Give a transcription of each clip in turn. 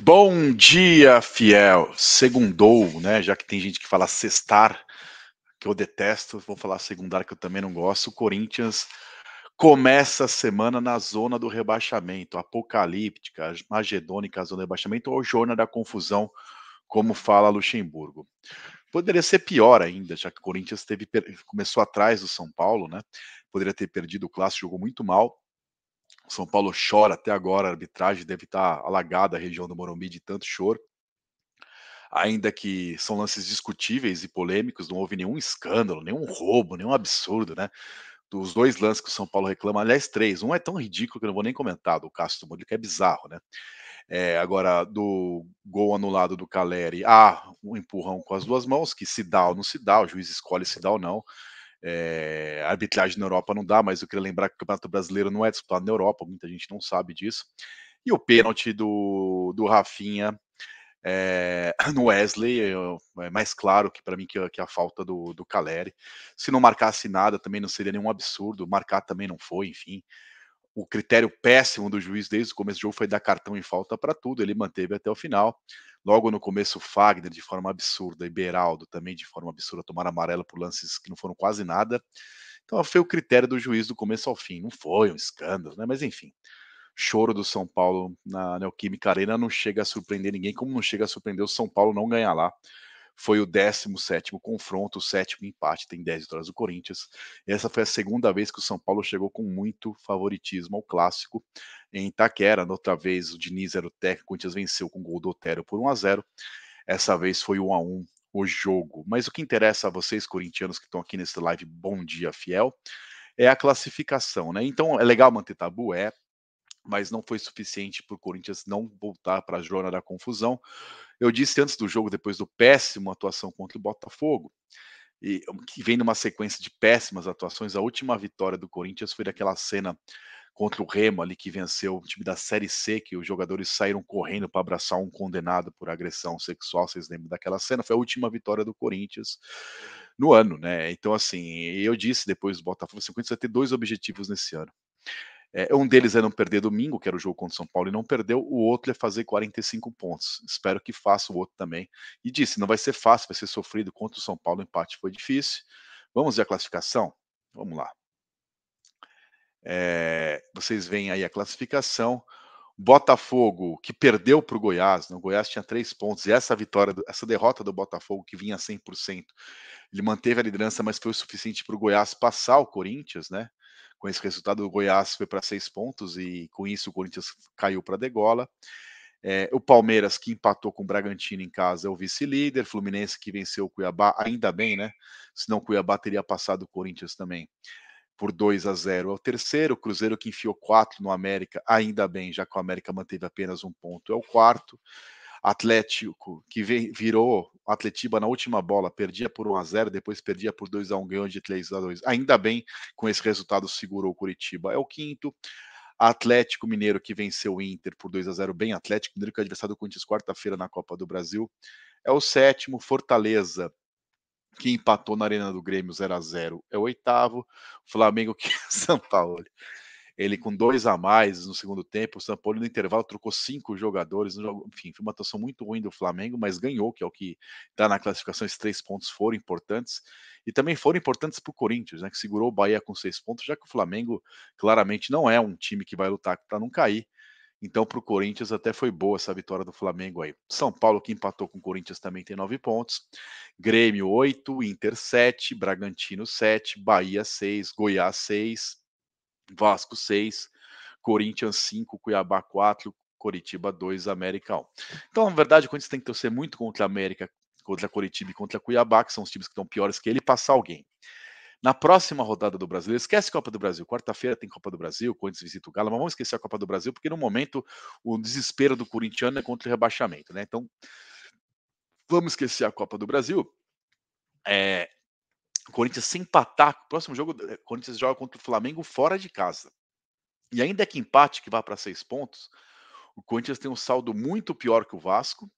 Bom dia, fiel. Segundou, né? Já que tem gente que fala sextar, que eu detesto, vou falar segundar, que eu também não gosto. O Corinthians começa a semana na zona do rebaixamento, apocalíptica, magedônica zona do rebaixamento ou jornada da confusão, como fala Luxemburgo. Poderia ser pior ainda, já que o Corinthians teve, começou atrás do São Paulo, né? Poderia ter perdido o clássico, jogou muito mal, o São Paulo chora até agora, a arbitragem deve estar tá alagada a região do Morumbi de tanto choro. Ainda que são lances discutíveis e polêmicos, não houve nenhum escândalo, nenhum roubo, nenhum absurdo, né? Dos dois lances que o São Paulo reclama, aliás, três. Um é tão ridículo que eu não vou nem comentar, do Castro do é bizarro, né? É, agora, do gol anulado do Caleri, há ah, um empurrão com as duas mãos, que se dá ou não se dá, o juiz escolhe se dá ou não. É, a arbitragem na Europa não dá, mas eu queria lembrar que o Campeonato Brasileiro não é disputado na Europa, muita gente não sabe disso. E o pênalti do, do Rafinha é, no Wesley, é, é mais claro que para mim que, que, a falta do, do Caleri. Se não marcasse nada também não seria nenhum absurdo, marcar também não foi, enfim o critério péssimo do juiz desde o começo do jogo foi dar cartão em falta para tudo, ele manteve até o final. Logo no começo, Fagner de forma absurda e Beraldo também de forma absurda tomaram amarelo por lances que não foram quase nada. Então foi o critério do juiz do começo ao fim. Não foi um escândalo, né? Mas enfim, choro do São Paulo na Neoquímica Arena não chega a surpreender ninguém, como não chega a surpreender o São Paulo não ganhar lá. Foi o 17 confronto, o sétimo empate, tem 10 vitórias do Corinthians. Essa foi a segunda vez que o São Paulo chegou com muito favoritismo ao clássico em Itaquera. Outra vez, o Diniz era o técnico, o Corinthians venceu com o gol do Otero por 1 a 0 Essa vez foi 1 a 1 o jogo. Mas o que interessa a vocês, corintianos, que estão aqui nesse live, bom dia, fiel, é a classificação, né? Então é legal manter tabu, é, mas não foi suficiente para o Corinthians não voltar para a zona da confusão. Eu disse antes do jogo, depois do péssimo atuação contra o Botafogo, e, que vem numa sequência de péssimas atuações, a última vitória do Corinthians foi daquela cena contra o Remo ali que venceu o time da Série C, que os jogadores saíram correndo para abraçar um condenado por agressão sexual, vocês lembram daquela cena? Foi a última vitória do Corinthians no ano, né? Então assim, eu disse depois do Botafogo, você assim, o Corinthians vai ter dois objetivos nesse ano. É, um deles é não perder domingo, que era o jogo contra o São Paulo, e não perdeu. O outro é fazer 45 pontos. Espero que faça o outro também. E disse: não vai ser fácil, vai ser sofrido contra o São Paulo. O empate foi difícil. Vamos ver a classificação? Vamos lá. É, vocês veem aí a classificação. Botafogo, que perdeu para o Goiás, né? o Goiás tinha três pontos, e essa vitória, essa derrota do Botafogo, que vinha 100%, ele manteve a liderança, mas foi o suficiente para o Goiás passar o Corinthians, né? Com esse resultado, o Goiás foi para seis pontos e com isso o Corinthians caiu para degola. É, o Palmeiras, que empatou com o Bragantino em casa, é o vice-líder. Fluminense, que venceu o Cuiabá, ainda bem, né? Senão o Cuiabá teria passado o Corinthians também por 2 a 0 é o terceiro. O Cruzeiro, que enfiou quatro no América, ainda bem, já que o América manteve apenas um ponto, é o quarto. Atlético, que virou o Atletiba na última bola perdia por 1 a 0, depois perdia por 2 a 1, ganhou de 3 a 2. Ainda bem com esse resultado segurou o Curitiba. É o quinto. Atlético Mineiro que venceu o Inter por 2 a 0 bem, Atlético Mineiro que é adversário do Corinthians quarta-feira na Copa do Brasil. É o sétimo, Fortaleza que empatou na Arena do Grêmio 0 a 0 é o oitavo, Flamengo que é São Paulo ele com dois a mais no segundo tempo, o Paulo no intervalo trocou cinco jogadores. Jogo, enfim, foi uma atuação muito ruim do Flamengo, mas ganhou, que é o que está na classificação. Esses três pontos foram importantes e também foram importantes para o Corinthians, né, que segurou o Bahia com seis pontos, já que o Flamengo claramente não é um time que vai lutar para não cair. Então, para o Corinthians, até foi boa essa vitória do Flamengo aí. São Paulo, que empatou com o Corinthians, também tem nove pontos. Grêmio, oito. Inter, sete. Bragantino, sete. Bahia, seis. Goiás, seis. Vasco 6, Corinthians 5, Cuiabá 4, Coritiba 2, América 1. Então, na verdade, o Corinthians tem que torcer muito contra a América, contra a Coritiba e contra a Cuiabá, que são os times que estão piores que ele, passar alguém. Na próxima rodada do Brasil, esquece Copa do Brasil. Quarta-feira tem Copa do Brasil, Corinthians visita o Galo, mas vamos esquecer a Copa do Brasil, porque no momento o desespero do corintiano é contra o rebaixamento, né? Então, vamos esquecer a Copa do Brasil. É, o Corinthians se empatar, o próximo jogo, eh, o Corinthians joga contra o Flamengo fora de casa. E ainda que empate, que vá para seis pontos, o Corinthians tem um saldo muito pior que o Vasco.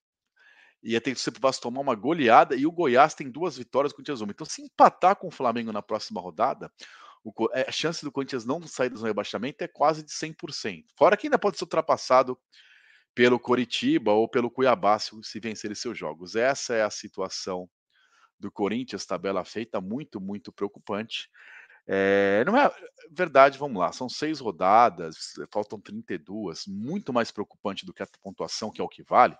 E é ter que ser para o Vasco tomar uma goleada. E o Goiás tem duas vitórias, contra o Corinthians Então, se empatar com o Flamengo na próxima rodada, eh, a chance do Corinthians não sair do rebaixamento é quase de 100%. Fora que ainda pode ser ultrapassado pelo Coritiba ou pelo Cuiabá se, se vencerem seus jogos. Essa é a situação do Corinthians, tabela feita muito, muito preocupante. É, não é verdade, vamos lá, são seis rodadas, faltam 32, muito mais preocupante do que a pontuação, que é o que vale.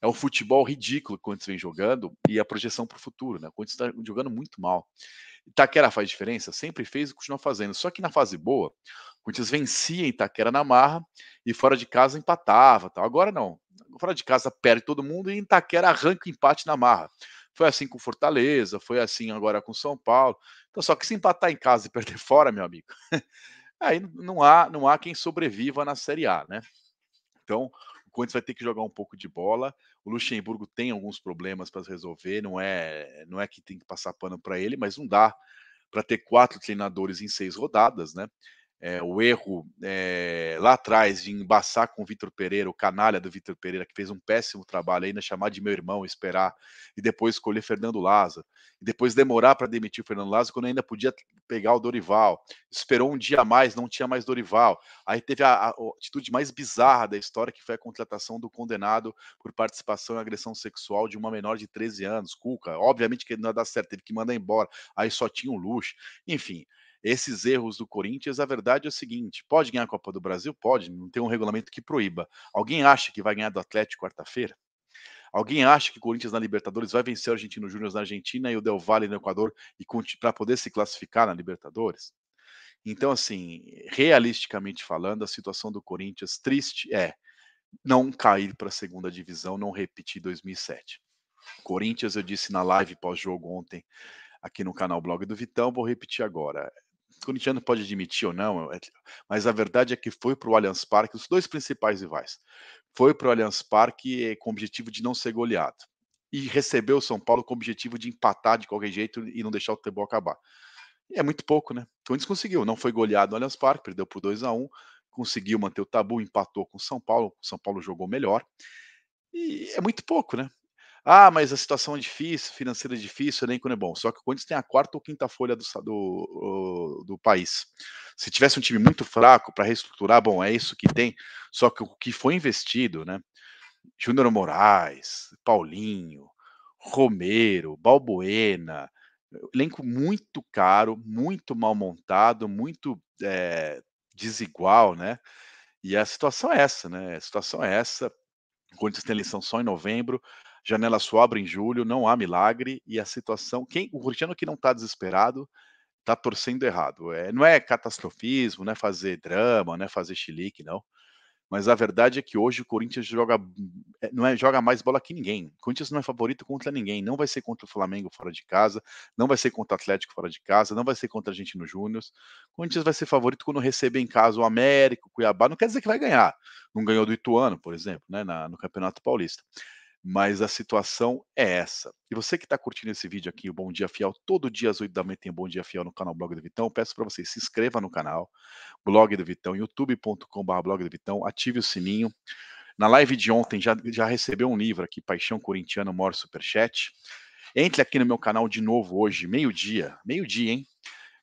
É um futebol ridículo quando se vem jogando e a projeção para o futuro, né? Quando está jogando muito mal. Itaquera faz diferença? Sempre fez e continua fazendo. Só que na fase boa, o Corinthians vencia Itaquera na marra e fora de casa empatava. Tal. Agora não. Fora de casa perde todo mundo e Itaquera arranca o empate na marra. Foi assim com Fortaleza, foi assim agora com São Paulo. Então, só que se empatar em casa e perder fora, meu amigo, aí não há, não há quem sobreviva na Série A, né? Então, o Corinthians vai ter que jogar um pouco de bola. O Luxemburgo tem alguns problemas para resolver, não é, não é que tem que passar pano para ele, mas não dá para ter quatro treinadores em seis rodadas, né? é, o erro é, lá atrás de embaçar com o Vitor Pereira, o canalha do Vitor Pereira, que fez um péssimo trabalho ainda, né, chamar de meu irmão, esperar, e depois escolher Fernando Lázaro, e depois demorar para demitir o Fernando Lázaro quando ainda podia pegar o Dorival. Esperou um dia a mais, não tinha mais Dorival. Aí teve a, a, atitude mais bizarra da história, que foi a contratação do condenado por participação em agressão sexual de uma menor de 13 anos, Cuca. Obviamente que não ia dar certo, teve que mandar embora. Aí só tinha o um luxo. Enfim esses erros do Corinthians, a verdade é o seguinte: pode ganhar a Copa do Brasil? Pode, não tem um regulamento que proíba. Alguém acha que vai ganhar do Atlético quarta-feira? Alguém acha que o Corinthians na Libertadores vai vencer o Argentino Júnior na Argentina e o Del Valle no Equador e para poder se classificar na Libertadores? Então, assim, realisticamente falando, a situação do Corinthians triste é não cair para a segunda divisão, não repetir 2007. Corinthians, eu disse na live pós-jogo ontem, aqui no canal Blog do Vitão, vou repetir agora corintiano pode admitir ou não, é mas a verdade é que foi para o Allianz Parque, os dois principais rivais, foi para o Allianz Parque eh, com o objetivo de não ser goleado. E recebeu o São Paulo com o objetivo de empatar de qualquer jeito e não deixar o futebol acabar. é muito pouco, né? O então, Corinthians conseguiu, não foi goleado no Allianz Parque, perdeu por 2 a 1 conseguiu manter o tabu, empatou com o São Paulo, o São Paulo jogou melhor. E é muito pouco, né? Ah, mas a situação é difícil, financeira é difícil, o elenco não é bom. Só que o Corinthians tem a quarta ou quinta folha do, do, do país. Se tivesse um time muito fraco para reestruturar, bom, é isso que tem. Só que o que foi investido, né? Júnior Moraes, Paulinho, Romero, Balbuena, elenco muito caro, muito mal montado, muito é, desigual, né? E a situação é essa, né? A situação é essa. O Corinthians tem eleição só em novembro janela só abre em julho, não há milagre e a situação, quem o corintiano que não está desesperado está torcendo errado. É, não é catastrofismo, não é fazer drama, não é fazer chilique, não. Mas a verdade é que hoje o Corinthians joga é, não é joga mais bola que ninguém. O Corinthians não é favorito contra ninguém. Não vai ser contra o Flamengo fora de casa, não vai ser contra o Atlético fora de casa, não vai ser contra a gente no Júnior. O Corinthians vai ser favorito quando receber em casa o América, o Cuiabá. Não quer dizer que vai ganhar. Não ganhou do Ituano, por exemplo, né, na, no Campeonato Paulista mas a situação é essa. E você que está curtindo esse vídeo aqui, o Bom Dia Fiel, todo dia às 8 da manhã tem Bom Dia Fiel no canal Blog do Vitão. Peço para você se inscreva no canal, Blog do Vitão, youtube.com.br Blog do Vitão, ative o sininho. Na live de ontem já, já recebeu um livro aqui, Paixão Corintiana, maior superchat. Entre aqui no meu canal de novo hoje, meio-dia, meio-dia, hein?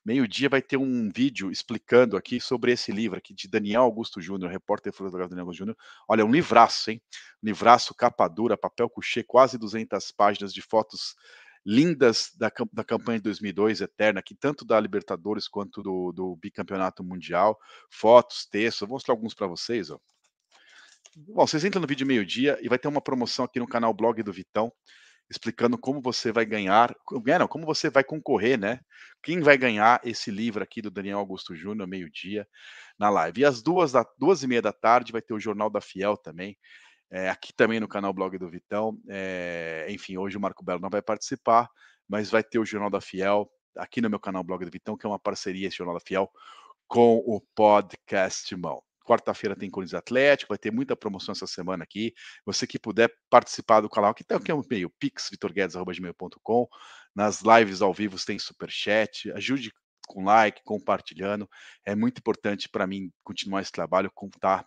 meio-dia vai ter um vídeo explicando aqui sobre esse livro aqui de Daniel Augusto Júnior, repórter fotográfico Daniel Augusto Júnior. Olha, é um livraço, hein? Livraço, capa dura, papel couchê, quase 200 páginas de fotos lindas da, da campanha de 2002, eterna, que tanto da Libertadores quanto do, do bicampeonato mundial. Fotos, textos, vou mostrar alguns para vocês, ó. Bom, vocês entram no vídeo meio-dia e vai ter uma promoção aqui no canal Blog do Vitão explicando como você vai ganhar, é, não, como você vai concorrer, né? Quem vai ganhar esse livro aqui do Daniel Augusto Júnior, meio-dia, na live. E às duas, da, duas e meia da tarde vai ter o Jornal da Fiel também, é, aqui também no canal Blog do Vitão. É, enfim, hoje o Marco Belo não vai participar, mas vai ter o Jornal da Fiel aqui no meu canal Blog do Vitão, que é uma parceria, esse Jornal da Fiel, com o podcast Mão. Quarta-feira tem Corinthians Atlético, vai ter muita promoção essa semana aqui. Você que puder participar do canal, que tem aqui é o meio pix, pixvitorguedes.com. Nas lives ao vivo tem super chat, ajude com like, compartilhando. É muito importante para mim continuar esse trabalho, contar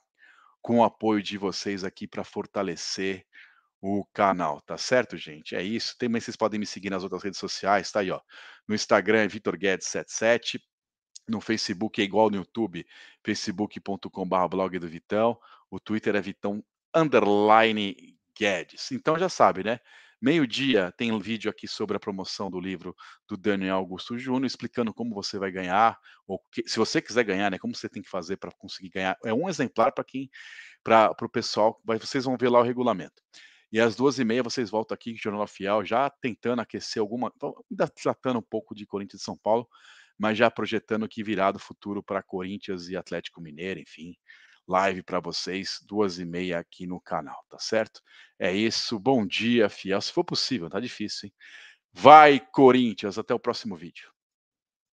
com o apoio de vocês aqui para fortalecer o canal, tá certo, gente? É isso. Também vocês podem me seguir nas outras redes sociais, tá aí, ó. No Instagram é Vitor Guedes 77, no Facebook é igual no YouTube, facebook.com.br blog do Vitão. O Twitter é Vitão underline Guedes. Então já sabe, né? Meio-dia tem um vídeo aqui sobre a promoção do livro do Daniel Augusto Júnior, explicando como você vai ganhar, ou que, se você quiser ganhar, né? Como você tem que fazer para conseguir ganhar. É um exemplar para quem, para o pessoal, mas vocês vão ver lá o regulamento. E às duas e meia vocês voltam aqui, Jornal Fiel, já tentando aquecer alguma, então, ainda tratando um pouco de Corinthians de São Paulo, mas já projetando o que virá do futuro para Corinthians e Atlético Mineiro, enfim. Live para vocês, duas e meia aqui no canal, tá certo? É isso, bom dia, fiel. Se for possível, tá difícil, hein? Vai, Corinthians, até o próximo vídeo.